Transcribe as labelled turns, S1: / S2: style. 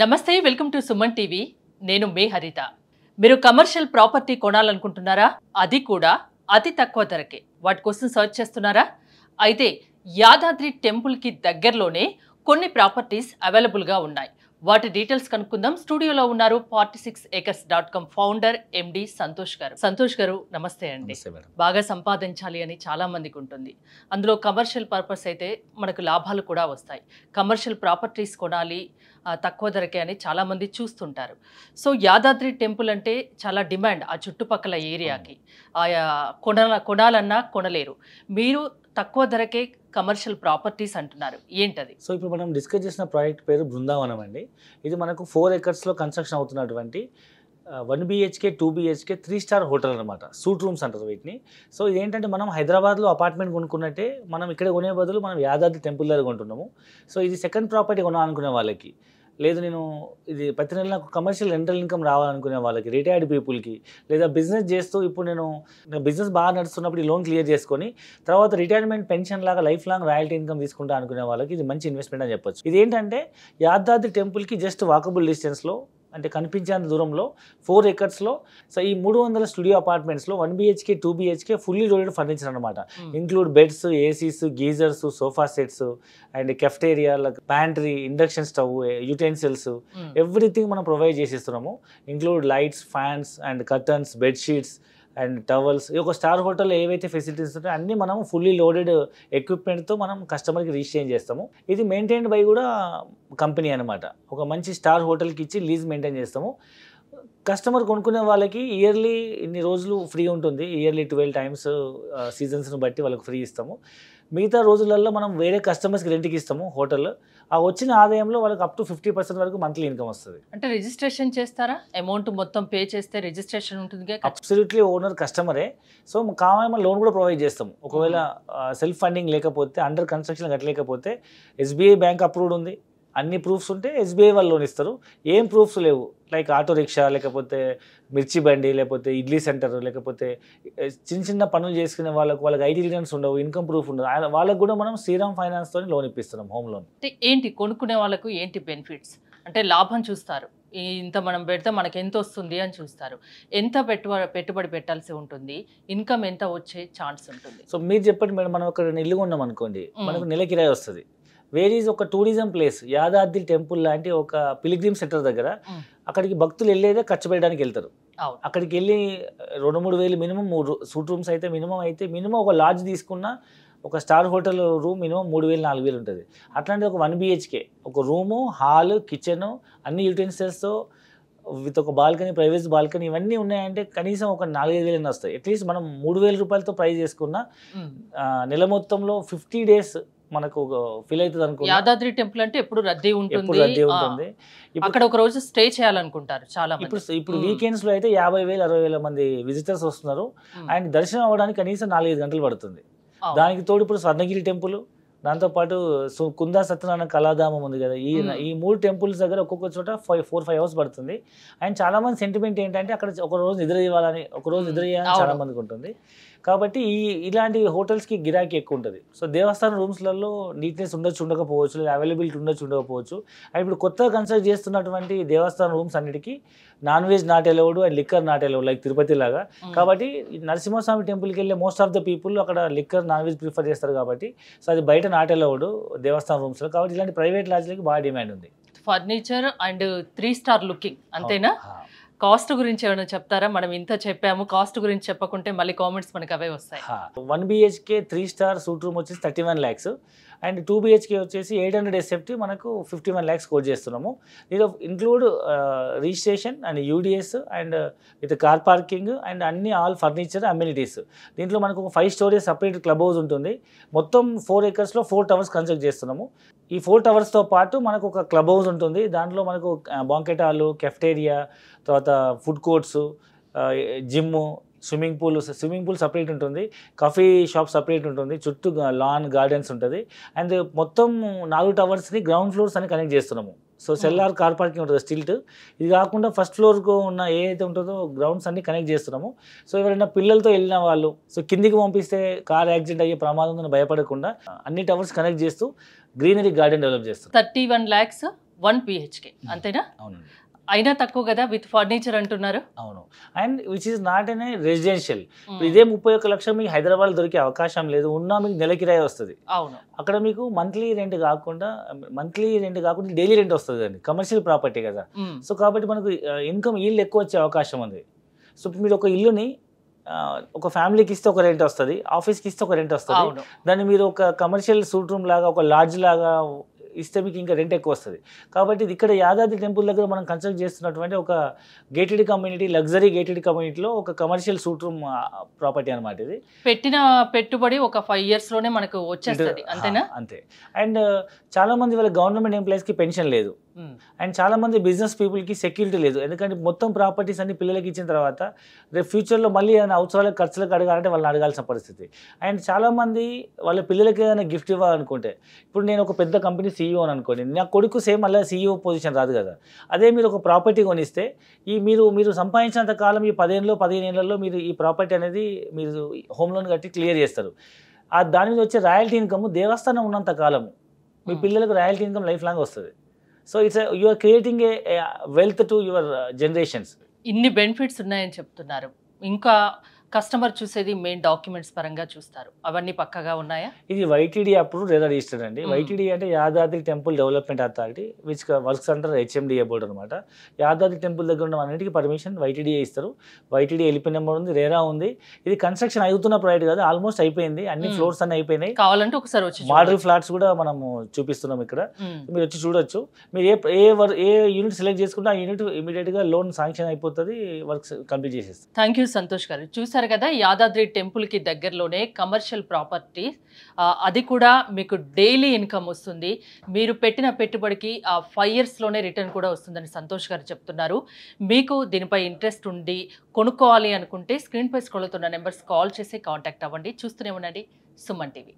S1: నమస్తే welcome to Suman TV నేను మే హరిత మీరు కమర్షియల్ ప్రాపర్టీ కొనాలనుకుంటున్నారా అది కూడా అతి తక్కువ ధరకే వాటి కోసం సర్చ్ చేస్తున్నారా అయితే యాదాద్రి టెంపుల్కి దగ్గరలోనే కొన్ని ప్రాపర్టీస్ అవైలబుల్గా ఉన్నాయి వాటి డీటెయిల్స్ కనుక్కుందాం స్టూడియోలో ఉన్నారు forty six acres dot com founder MD Santosh garu Santosh గారు నమస్తే అండి బాగా సంపాదించాలి అని చాలా మందికి ఉంటుంది అందులో కమర్షియల్ పర్పస్ అయితే మనకు లాభాలు కూడా వస్తాయి కమర్షియల్ ప్రాపర్టీస్ కొనాలి తక్కువ ధరకే అని చాలామంది చూస్తుంటారు సో యాదాద్రి టెంపుల్ అంటే చాలా డిమాండ్ ఆ చుట్టుపక్కల ఏరియాకి ఆయా కొన కొనాలన్నా కొనలేరు మీరు తక్కువ ధరకే కమర్షియల్ ప్రాపర్టీస్ అంటున్నారు ఏంటది
S2: సో ఇప్పుడు మనం డిస్కస్ చేసిన ప్రాజెక్ట్ పేరు బృందావనం అండి ఇది మనకు ఫోర్ ఎకర్స్లో కన్స్ట్రక్షన్ అవుతున్నటువంటి one BHK two BHK three star hotel అనమాట సూట్ రూమ్స్ అంటారు వీటిని సో ఇదేంటంటే మనం హైదరాబాద్లో అపార్ట్మెంట్ కొనుక్కున్నట్టే మనం ఇక్కడ కొనే బదులు మనం యాదాద్రి టెంపుల్ దగ్గర కొంటున్నాము సో ఇది సెకండ్ ప్రాపర్టీ కొనాలనుకునే వాళ్ళకి లేదు నేను ఇది ప్రతి నెల నాకు కమర్షియల్ రెంటల్ ఇన్కమ్ రావాలనుకునే వాళ్ళకి రిటైర్డ్ పీపుల్కి లేదా బిజినెస్ చేస్తూ ఇప్పుడు నేను బిజినెస్ బాగా నడుస్తున్నప్పుడు ఈ లోన్ క్లియర్ చేసుకొని తర్వాత రిటైర్మెంట్ పెన్షన్ లాగా లైఫ్ లాంగ్ రాయల్టీ ఇన్కమ్ తీసుకుంటా అనుకునే వాళ్ళకి ఇది మంచి ఇన్వెస్ట్మెంట్ అని చెప్పొచ్చు ఇది ఏంటంటే యాదాద్రి టెంపుల్కి జస్ట్ వాకబుల్ డిస్టెన్స్లో అంటే కనిపించేంత దూరంలో ఫోర్ ఎకర్స్లో సో ఈ మూడు వందల స్టూడియో అపార్ట్మెంట్స్లో one BHK two BHK fully loaded furniture అనమాట include beds ACs geysers sofa sets and cafeteria pantry induction stove utensils everything మనం ప్రొవైడ్ చేసేస్తున్నాము include lights fans and curtains bedsheets and towels ఈ ఒక star హోటల్లో ఏవైతే facilities ఉంటాయో అన్నీ మనం ఫుల్లీ లోడెడ్ ఎక్విప్మెంట్తో మనం కస్టమర్కి రీచ్ చేంజ్ చేస్తాము ఇది మెయింటైన్డ్ బై కూడా కంపెనీ అనమాట ఒక మంచి స్టార్ హోటల్కి ఇచ్చి లీజ్ మెయింటైన్ చేస్తాము కస్టమర్ కొనుక్కునే వాళ్ళకి ఇయర్లీ ఇన్ని రోజులు ఫ్రీ ఉంటుంది ఇయర్లీ ట్వెల్వ్ టైమ్స్ సీజన్స్ను బట్టి వాళ్ళకి ఫ్రీ ఇస్తాము మిగతా రోజులలో మనం వేరే కస్టమర్స్కి రెంట్కి ఇస్తాము హోటల్ ఆ వచ్చిన ఆదాయంలో వాళ్ళకి అప్ టు ఫిఫ్టీ పర్సెంట్ వరకు మంత్లీ ఇన్కమ్ వస్తుంది
S1: అంటే రిజిస్ట్రేషన్ చేస్తారా అమౌంట్ మొత్తం పే చేస్తే రిజిస్ట్రేషన్ ఉంటుంది
S2: అబ్సల్యూట్లీ ఓనర్ కస్టమరే సో కావాలని లోన్ కూడా ప్రొవైడ్ చేస్తాము ఒకవేళ సెల్ఫ్ hmm. ఫండింగ్ లేకపోతే అండర్ కన్స్ట్రక్షన్ కట్టలేకపోతే ఎస్బీఐ బ్యాంక్ అప్రూవ్డ్ ఉంది అన్ని ప్రూఫ్స్ ఉంటే ఎస్బీఐ వాళ్ళు లోన్ ఇస్తారు ఏం ప్రూఫ్స్ లేవు లైక్ ఆటో రిక్షా లేకపోతే మిర్చి బండి లేకపోతే ఇడ్లీ సెంటర్ లేకపోతే చిన్న చిన్న పనులు చేసుకునే వాళ్ళకు వాళ్ళకి ఐటీ రిటర్న్స్ ఉండవు ఇన్కమ్ ప్రూఫ్ ఉండదు వాళ్ళకు కూడా మనం శ్రీరామ్ ఫైనాన్స్తో లోన్ ఇప్పిస్తున్నాం హోమ్ లోన్
S1: అంటే ఏంటి కొనుక్కునే వాళ్ళకు ఏంటి బెనిఫిట్స్ అంటే లాభం చూస్తారు ఇంత మనం పెడితే మనకు ఎంత వస్తుంది అని చూస్తారు ఎంత పెట్టుబడి పెట్టుబడి పెట్టాల్సి ఉంటుంది ఇన్కమ్ ఎంత వచ్చే ఛాన్స్ ఉంటుంది
S2: సో మీరు చెప్పండి మేడం మనం ఒక ఇల్లు ఉన్నాం అనుకోండి మనకు నెల కిరాయి వస్తుంది వేర్ ఈజ్ ఒక టూరిజం ప్లేస్ యాదాద్రి టెంపుల్ లాంటి ఒక పిలిగ్రిమ్ సెంటర్ దగ్గర అక్కడికి భక్తులు వెళ్ళేదే ఖర్చు పెట్టడానికి వెళ్తారు అక్కడికి వెళ్ళి రెండు మూడు వేలు మినిమం మూడు సూట్ రూమ్స్ అయితే మినిమం అయితే మినిమం ఒక లాడ్జ్ తీసుకున్న ఒక స్టార్ హోటల్ రూమ్ మినిమం మూడు వేలు నాలుగు వేలు ఉంటుంది అట్లాంటిది ఒక వన్ బిహెచ్కే ఒక రూము హాల్ కిచెన్ అన్ని యూటెన్సిల్స్తో విత్ ఒక బాల్కనీ ప్రైవేట్ బాల్కనీ ఇవన్నీ ఉన్నాయంటే కనీసం ఒక నాలుగైదు వేలు వస్తాయి అట్లీస్ట్ మనం మూడు వేల రూపాయలతో ప్రైజ్ చేసుకున్న నెల మొత్తంలో ఫిఫ్టీ డేస్
S1: మనకు ఫీల్ అవుతుంది అనుకో యాదాద్రి టెంపుల్ అంటే ఎప్పుడు రద్దీ ఉంటుంది రద్దీ ఉంటుంది అక్కడ ఒక రోజు స్టే చేయాలనుకుంటారు చాలా ఇప్పుడు ఇప్పుడు వీకెండ్స్
S2: లో అయితే యాభై వేలు అరవై వేల మంది విజిటర్స్ వస్తున్నారు అండ్ దర్శనం అవ్వడానికి కనీసం నాలుగైదు గంటలు పడుతుంది దానికి తోడు ఇప్పుడు స్వర్ణగిరి టెంపుల్ దాంతోపాటు సో కుందా సత్యనారాయణ కళాధామం ఉంది కదా ఈ ఈ మూడు టెంపుల్స్ దగ్గర ఒక్కొక్క చోట ఫైవ్ ఫోర్ ఫైవ్ అవర్స్ పడుతుంది అండ్ చాలా మంది సెంటిమెంట్ ఏంటంటే అక్కడ ఒక రోజు నిద్ర ఇవ్వాలని ఒక రోజు నిద్ర చేయాలని చాలా మందికి ఉంటుంది కాబట్టి ఈ ఇలాంటి హోటల్స్కి గిరాకీ ఎక్కువ ఉంటుంది సో దేవస్థానం రూమ్స్లలో నీట్నెస్ ఉండొచ్చు ఉండకపోవచ్చు లేదా అవైలబిలిటీ ఉండొచ్చు ఉండకపోవచ్చు అండ్ ఇప్పుడు కొత్తగా కన్స్ట్రక్ట్ చేస్తున్నటువంటి దేవస్థానం రూమ్స్ అన్నిటికీ non veg not allowed and liquor not allowed like Tirupati లాగా కాబట్టి నరసింహస్వామి టెంపుల్కి వెళ్ళే మోస్ట్ ఆఫ్ ద పీపుల్ అక్కడ లిక్కర్ నాన్ వెజ్ ప్రిఫర్ చేస్తారు కాబట్టి సో అది బయట నాట్ ఎలవడు దేవస్థానం రూమ్స్లో కాబట్టి ఇలాంటి ప్రైవేట్ లాడ్జ్లకి బాగా డిమాండ్ ఉంది
S1: furniture and three star looking అంతేనా కాస్ట్ గురించి ఏమైనా చెప్తారా మనం ఇంత చెప్పాము కాస్ట్ గురించి చెప్పకుంటే మళ్ళీ కామెంట్స్ మనకి అవే వస్తాయి
S2: one BHK three star suite room వచ్చేసి thirty one lakhs and two BHK వచ్చేసి ఎయిట్ హండ్రెడ్ ఎస్ఎఫ్టీ మనకు ఫిఫ్టీ వన్ ల్యాక్స్ కోర్ చేస్తున్నాము దీంతో include registration and UDS and with car parking and అన్ని ఆల్ ఫర్నిచర్ అమ్యూనిటీస్ దీంట్లో మనకు ఒక five storey separate club house ఉంటుంది మొత్తం ఫోర్ ఏకర్స్లో ఫోర్ టవర్స్ కన్స్ట్రక్ట్ చేస్తున్నాము ఈ ఫోర్ టవర్స్తో పాటు మనకు ఒక క్లబ్ హౌస్ ఉంటుంది దాంట్లో మనకు బాంకెట్ హాలు కెఫ్టేరియా తర్వాత food courts gym swimming pool swimming pool separate ఉంటుంది కాఫీ షాప్ సపరేట్ ఉంటుంది చుట్టూ లాన్ గార్డెన్స్ ఉంటుంది అండ్ మొత్తం నాలుగు టవర్స్ని గ్రౌండ్ ఫ్లోర్స్ అని కనెక్ట్ చేస్తున్నాము సో సెల్లార్ కార్ పార్కింగ్ ఉంటుంది స్టిల్ట్ ఇది కాకుండా ఫస్ట్ ఫ్లోర్కు ఉన్న ఏ అయితే ఉంటుందో గ్రౌండ్స్ అన్ని కనెక్ట్ చేస్తున్నాము సో ఎవరైనా పిల్లలతో వెళ్ళిన వాళ్ళు సో కిందికి పంపిస్తే కార్ యాక్సిడెంట్ అయ్యే ప్రమాదం ఉందని భయపడకుండా అన్ని టవర్స్ కనెక్ట్ చేస్తూ గ్రీనరీ గార్డెన్ డెవలప్ చేస్తాం
S1: thirty one lakhs one BHK అంతేనా అవునండి అయినా తక్కువ కదా విత్ ఫర్నిచర్ అంటున్నారు
S2: అవును and which is not an residential hmm. ఇదే ముప్పై ఒక్క లక్షలు మీకు హైదరాబాద్ దొరికే అవకాశం లేదు ఉన్నా మీకు నెల కిరాయి వస్తుంది అవును అక్కడ మీకు మంత్లీ రెంట్ కాకుండా మంత్లీ రెంట్ కాకుండా డైలీ రెంట్ వస్తుంది అండి కమర్షియల్ ప్రాపర్టీ కదా hmm. సో కాబట్టి మనకు ఇన్కమ్ ఇల్లు ఎక్కువ వచ్చే అవకాశం ఉంది సో మీరు ఒక ఇల్లుని ఒక ఫ్యామిలీకి ఇస్తే ఒక రెంట్ వస్తుంది ఆఫీస్కి ఇస్తే ఒక రెంట్ వస్తుంది దాన్ని మీరు ఒక కమర్షియల్ సూట్ రూమ్ లాగా ఒక లాడ్జ్ లాగా ఇస్తే మీకు ఇంకా రెంట్ ఎక్కువ వస్తుంది కాబట్టి ఇక్కడ యాదాద్రి టెంపుల్ దగ్గర మనం కన్స్ట్రక్ట్ చేస్తున్నటువంటి ఒక గేటెడ్ కమ్యూనిటీ లగ్జరీ గేటెడ్ కమ్యూనిటీలో ఒక కమర్షియల్ సూట్ రూమ్ ప్రాపర్టీ అనమాట ఇది
S1: పెట్టిన పెట్టుబడి ఒక ఫైవ్ ఇయర్స్ లోనే మనకు వచ్చేస్తుంది అంతేనా
S2: అంతే అండ్ చాలామంది వాళ్ళ గవర్నమెంట్ కి పెన్షన్ లేదు అండ్ చాలామంది బిజినెస్ పీపుల్కి సెక్యూరిటీ లేదు ఎందుకంటే మొత్తం ప్రాపర్టీస్ అన్ని పిల్లలకి ఇచ్చిన తర్వాత రేపు ఫ్యూచర్లో మళ్ళీ ఏదైనా అవసరాల ఖర్చులకు అడగాలంటే వాళ్ళని అడగాల్సిన పరిస్థితి అండ్ చాలామంది వాళ్ళ పిల్లలకి ఏదైనా గిఫ్ట్ ఇవ్వాలనుకుంటే ఇప్పుడు నేను ఒక పెద్ద కంపెనీ సీఈఓ అని అనుకోండి నా కొడుకు సేమ్ అలా సీఈఓ పొజిషన్ రాదు కదా అదే మీరు ఒక ప్రాపర్టీ కొనిస్తే ఈ మీరు మీరు సంపాదించినంత కాలం ఈ పదిహేనులో పదిహేను ఏళ్ళలో మీరు ఈ ప్రాపర్టీ అనేది మీరు హోమ్ లోన్ కట్టి క్లియర్ చేస్తారు ఆ దాని మీద వచ్చే రాయల్టీ ఇన్కమ్ దేవస్థానం ఉన్నంత కాలం మీ hmm. పిల్లలకు రాయల్టీ ఇన్కమ్ లైఫ్ లాంగ్ వస్తుంది so it's your creating a wealth to your generations
S1: ఇన్ని బెనిఫిట్స్ ఉన్నాయని చెప్తున్నారు ఇంకా కస్టమర్ చూసేది మెయిన్ డాక్యుమెంట్స్ పరంగా చూస్తారు అవన్నీ పక్కగా ఉన్నాయా
S2: ఇది వైటీడీ అప్రూవ్ లేదా రిజిస్టర్ అండి వైటీడీ అంటే Yadadri temple development authority which works under HMDA board అనమాట యాదాద్రి టెంపుల్ దగ్గర ఉన్న అన్నింటికి పర్మిషన్ వైటీడీఏ ఇస్తారు వైటీడీ ఎల్పీ నెంబర్ ఉంది రేరా ఉంది ఇది కన్స్ట్రక్షన్ అవుతున్న ప్రాజెక్ట్ కాదు ఆల్మోస్ట్ అయిపోయింది అన్ని ఫ్లోర్స్ అన్ని అయిపోయినాయి
S1: కావాలంటే ఒకసారి వచ్చి మోడల్
S2: ఫ్లాట్స్ కూడా మనం చూపిస్తున్నాం ఇక్కడ మీరు వచ్చి చూడొచ్చు మీరు ఏ ఏ ఏ యూనిట్ సెలెక్ట్ చేసుకుంటే ఆ యూనిట్ ఇమీడియట్ గా లోన్ శాంక్షన్ అయిపోతుంది వర్క్స్ కంప్లీట్ చేసేస్తారు
S1: థ్యాంక్ యూ సంతోష్ గారు చూసారు చూశారు కదా యాదాద్రి టెంపుల్కి దగ్గరలోనే కమర్షియల్ ప్రాపర్టీ అది కూడా మీకు డైలీ ఇన్కమ్ వస్తుంది మీరు పెట్టిన పెట్టుబడికి ఆ ఫైవ్ ఇయర్స్లోనే రిటర్న్ కూడా వస్తుందని సంతోష్ గారు చెప్తున్నారు మీకు దీనిపై ఇంట్రెస్ట్ ఉండి కొనుక్కోవాలి అనుకుంటే స్క్రీన్పై స్క్రోల్ ఉన్న నెంబర్స్ కాల్ చేసి కాంటాక్ట్ అవ్వండి చూస్తూనే ఉండండి సుమన్ టీవీ